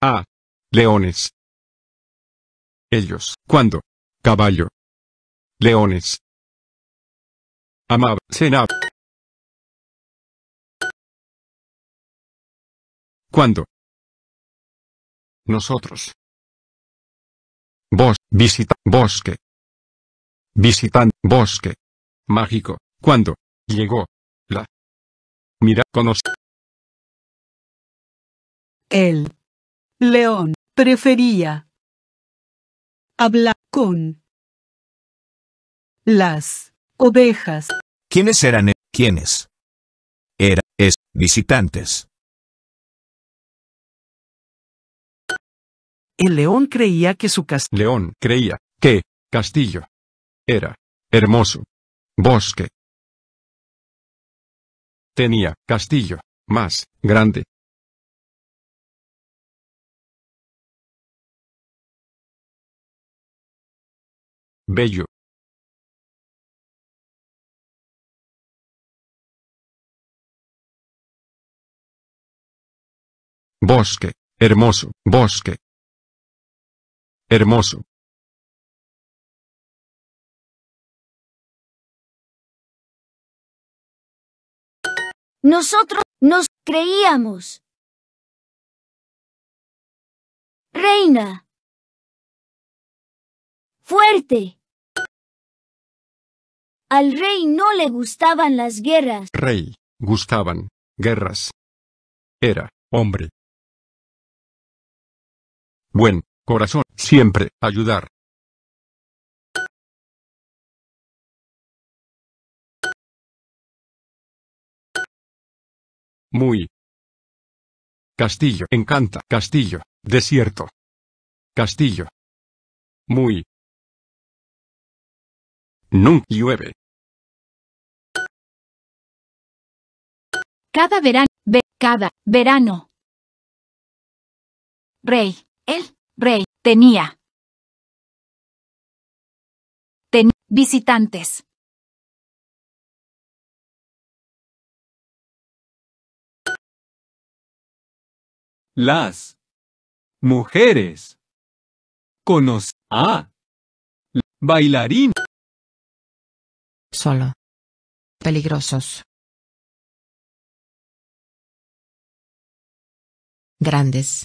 Ah. Leones. Ellos, cuando. Caballo. Leones. Amab, Senab. Cuando. Nosotros. Vos, visita, bosque. Visitan, bosque. Mágico, cuando. Llegó. La. Mira, conoce. Él. León prefería hablar con las ovejas. ¿Quiénes eran? E-, ¿Quiénes? Era, es, visitantes. El león creía que su castillo. León creía que castillo era hermoso bosque. Tenía castillo más grande bello Bosque, hermoso, bosque. Hermoso. Nosotros nos creíamos. Reina fuerte. Al rey no le gustaban las guerras. Rey, gustaban, guerras. Era, hombre. Buen, corazón, siempre, ayudar. Muy. Castillo, encanta, castillo, desierto. Castillo. Muy. Nunca llueve. Cada verano, cada verano. Rey, el rey tenía. Ten, visitantes. Las mujeres. Conoce a bailarín. Solo. Peligrosos. Grandes.